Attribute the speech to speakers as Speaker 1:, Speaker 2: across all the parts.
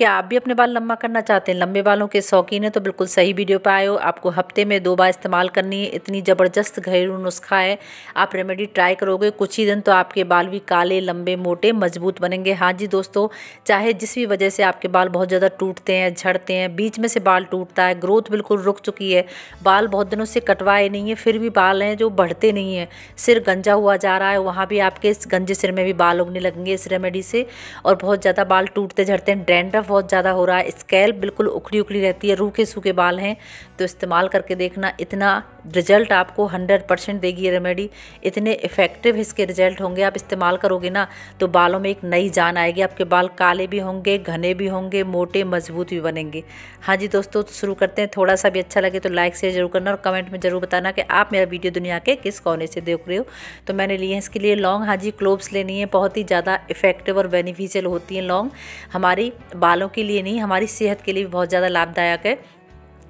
Speaker 1: क्या आप भी अपने बाल लंबा करना चाहते हैं लंबे बालों के शौकीन हैं तो बिल्कुल सही वीडियो पर आए हो आपको हफ्ते में दो बार इस्तेमाल करनी है इतनी ज़बरदस्त घरेलू नुस्खा है आप रेमेडी ट्राई करोगे कुछ ही दिन तो आपके बाल भी काले लंबे मोटे मजबूत बनेंगे हाँ जी दोस्तों चाहे जिस भी वजह से आपके बाल बहुत ज़्यादा टूटते हैं झड़ते हैं बीच में से बाल टूटता है ग्रोथ बिल्कुल रुक चुकी है बाल बहुत दिनों से कटवाए नहीं है फिर भी बाल हैं जो बढ़ते नहीं हैं सिर गंजा हुआ जा रहा है वहाँ भी आपके इस गंजे सिर में भी बाल उगने लगेंगे इस रेमेडी से और बहुत ज़्यादा बाल टूटते झड़ते हैं ड्रेंडफ बहुत ज़्यादा हो रहा है स्केल बिल्कुल उखड़ी उखड़ी रहती है रूखे सूखे बाल हैं तो इस्तेमाल करके देखना इतना रिजल्ट आपको 100 परसेंट देगी ये रेमेडी इतने इफ़ेक्टिव इसके रिजल्ट होंगे आप इस्तेमाल करोगे ना तो बालों में एक नई जान आएगी आपके बाल काले भी होंगे घने भी होंगे मोटे मजबूत भी बनेंगे हाँ जी दोस्तों तो शुरू करते हैं थोड़ा सा भी अच्छा लगे तो लाइक शेयर जरूर करना और कमेंट में ज़रूर बताना कि आप मेरा वीडियो दुनिया के किस कोने से देख रहे हो तो मैंने लिए हैं इसके लिए लॉन्ग हाँ जी क्लोब्स लेनी है बहुत ही ज़्यादा इफ़ेक्टिव और बेनिफिशियल होती हैं लॉन्ग हमारी बालों के लिए नहीं हमारी सेहत के लिए भी बहुत ज़्यादा लाभदायक है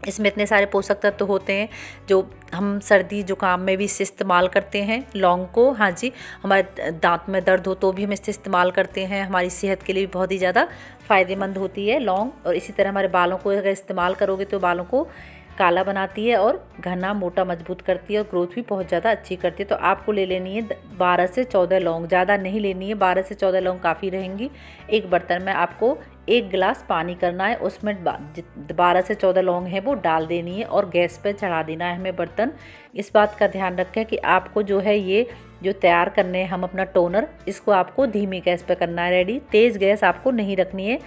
Speaker 1: इसमें इतने सारे पोषक तत्व होते हैं जो हम सर्दी जुकाम में भी इसे इस्तेमाल करते हैं लौंग को हाँ जी हमारे दांत में दर्द हो तो भी हम इसे इस्तेमाल करते हैं हमारी सेहत के लिए भी बहुत ही ज़्यादा फ़ायदेमंद होती है लौंग और इसी तरह हमारे बालों को अगर इस्तेमाल करोगे तो बालों को काला बनाती है और घना मोटा मजबूत करती है और ग्रोथ भी बहुत ज़्यादा अच्छी करती है तो आपको ले लेनी है बारह से चौदह लौंग ज़्यादा नहीं लेनी है बारह से चौदह लौंग काफ़ी रहेंगी एक बर्तन में आपको एक गिलास पानी करना है उसमें बारह से चौदह लौंग है वो डाल देनी है और गैस पर चढ़ा देना है हमें बर्तन इस बात का ध्यान रखें कि आपको जो है ये जो तैयार करने हैं हम अपना टोनर इसको आपको धीमी गैस पर करना है रेडी तेज़ गैस आपको नहीं रखनी है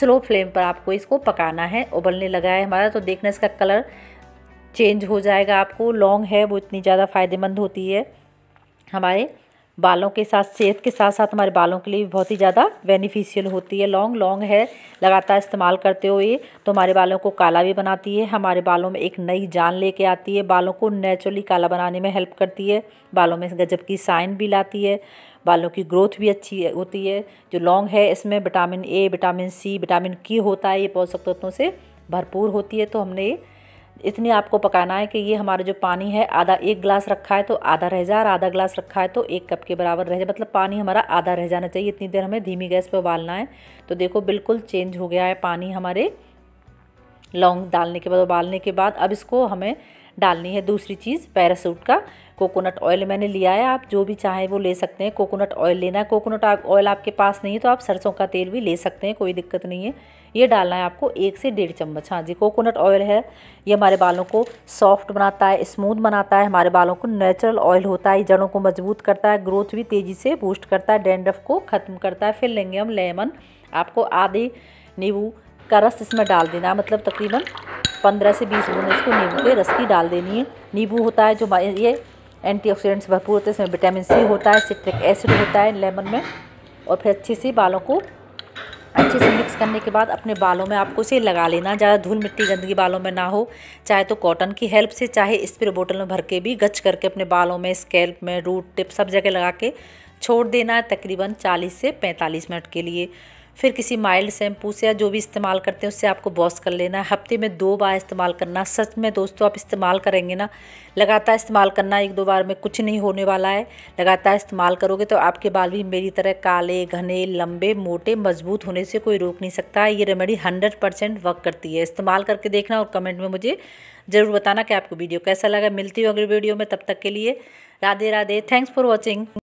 Speaker 1: स्लो फ्लेम पर आपको इसको पकाना है उबलने लगा है हमारा तो देखना इसका कलर चेंज हो जाएगा आपको लॉन्ग है वो इतनी ज़्यादा फ़ायदेमंद होती है हमारे बालों के साथ सेहत के साथ साथ हमारे बालों के लिए भी बहुत ही ज़्यादा बेनिफिशियल होती है लॉन्ग लॉन्ग है लगातार इस्तेमाल करते हुए तो हमारे बालों को काला भी बनाती है हमारे बालों में एक नई जान लेके आती है बालों को नेचुरली काला बनाने में हेल्प करती है बालों में गजब की साइन भी लाती है बालों की ग्रोथ भी अच्छी होती है जो लॉन्ग है इसमें vitamin A vitamin C vitamin K होता है ये पोषक तत्वों से भरपूर होती है तो हमने इतनी आपको पकाना है कि ये हमारा जो पानी है आधा एक गिलास रखा है तो आधा रह जाए और आधा गिलास रखा है तो एक कप के बराबर रह जाए मतलब पानी हमारा आधा रह जाना चाहिए इतनी देर हमें धीमी गैस पर उबालना है तो देखो बिल्कुल चेंज हो गया है पानी हमारे लौंग डालने के बाद उबालने के बाद अब इसको हमें डालनी है दूसरी चीज़ पैरासूट का कोकोनट ऑयल मैंने लिया है आप जो भी चाहें वो ले सकते हैं कोकोनट ऑयल लेना है कोकोनट ऑयल आपके पास नहीं है तो आप सरसों का तेल भी ले सकते हैं कोई दिक्कत नहीं है ये डालना है आपको एक से डेढ़ चम्मच हाँ जी कोकोनट ऑयल है ये हमारे बालों को सॉफ्ट बनाता है स्मूथ बनाता है हमारे बालों को नेचुरल ऑयल होता है जड़ों को मजबूत करता है ग्रोथ भी तेज़ी से बूस्ट करता है डेंडफ को ख़त्म करता है फिर लेंगे हम लेमन आपको आधे नींबू का रस इसमें डाल देना मतलब तकरीबन पंद्रह से बीस बूंद इसको नींबू के रस की डाल देनी है नींबू होता है जो ये एंटीऑक्सीडेंट्स भरपूर होते हैं इसमें विटामिन सी होता है सिट्रिक एसिड होता है लेमन में और फिर अच्छे से बालों को अच्छे से मिक्स करने के बाद अपने बालों में आपको इसे लगा लेना ज़्यादा धूल मिट्टी गंदगी बालों में ना हो चाहे तो कॉटन की हेल्प से चाहे स्प्रे बोतल में भर के भी गच करके अपने बालों में स्केल्प में रूट टिप सब जगह लगा के छोड़ देना है तकरीबन 40 से 45 मिनट के लिए फिर किसी माइल्ड शैम्पू से या जो भी इस्तेमाल करते हैं उससे आपको वॉश कर लेना है हफ्ते में दो बार इस्तेमाल करना सच में दोस्तों आप इस्तेमाल करेंगे ना लगातार इस्तेमाल करना एक दो बार में कुछ नहीं होने वाला है लगातार इस्तेमाल करोगे तो आपके बाल भी मेरी तरह काले घने लंबे मोटे मजबूत होने से कोई रोक नहीं सकता ये रेमेडी हंड्रेड परसेंट वर्क करती है इस्तेमाल करके देखना और कमेंट में मुझे ज़रूर बताना कि आपको वीडियो कैसा लगा मिलती हो अगली वीडियो में तब तक के लिए Radhe Radhe thanks for watching